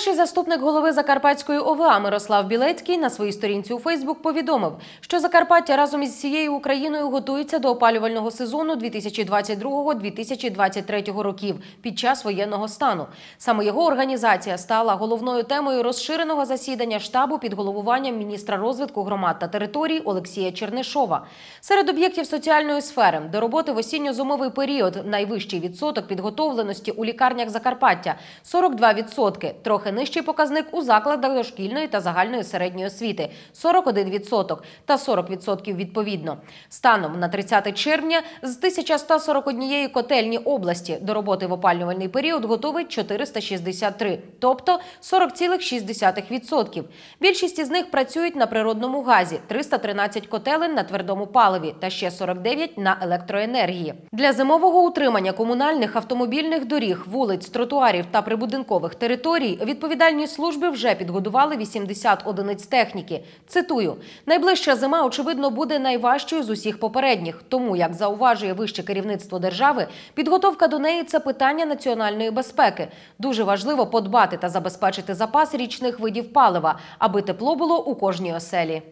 Перший заступник голови Закарпатської ОВА Мирослав Білецький на своїй сторінці у Фейсбук повідомив, що Закарпаття разом із всією Україною готується до опалювального сезону 2022-2023 років під час воєнного стану. Саме його організація стала головною темою розширеного засідання штабу під головуванням міністра розвитку громад та територій Олексія Чернишова. Серед об'єктів соціальної сфери до роботи в осінньо-зумовий період найвищий відсоток підготовленості у лікарнях Закарпаття 42%, трохи трохи нижчий показник у закладах дошкільної та загальної середньої освіти 41% відсоток та 40% відповідно. Станом на 30 червня з 1141 котельні області до роботи в опалювальний період готові 463, тобто 40,6%. Більшість із них працюють на природному газі, 313 котелень на твердому паливі та ще 49 на електроенергії. Для зимового утримання комунальних автомобільних доріг, вулиць, тротуарів та прибудинкових територій Відповідальні служби вже підгодували 80 одиниць техніки. Цитую: найближча зима, очевидно, буде найважчою з усіх попередніх. Тому, як зауважує вище керівництво держави, підготовка до неї це питання національної безпеки. Дуже важливо подбати та забезпечити запас річних видів палива, аби тепло було у кожній оселі.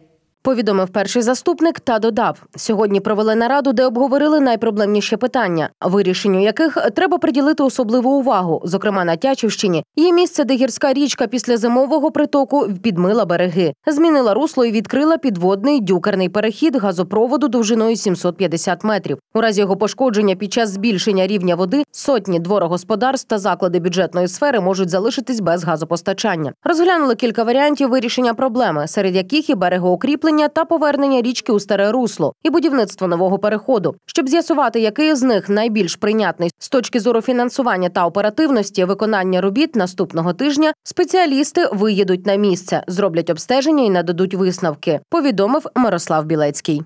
Повідомив перший заступник та додав: сьогодні провели нараду, де обговорили найпроблемніші питання, вирішенню яких треба приділити особливу увагу, зокрема на Тячівщині. Є місце, де гірська річка після зимового притоку підмила береги, змінила русло і відкрила підводний дюкерний перехід газопроводу довжиною 750 метрів. У разі його пошкодження під час збільшення рівня води сотні дворогосподарств та заклади бюджетної сфери можуть залишитись без газопостачання. Розглянули кілька варіантів вирішення проблеми, серед яких і берегоукріплення підтоплення та повернення річки у старе русло і будівництво нового переходу. Щоб з'ясувати, який з них найбільш прийнятний з точки зору фінансування та оперативності виконання робіт наступного тижня, спеціалісти виїдуть на місце, зроблять обстеження і нададуть висновки. Повідомив Мирослав Білецький.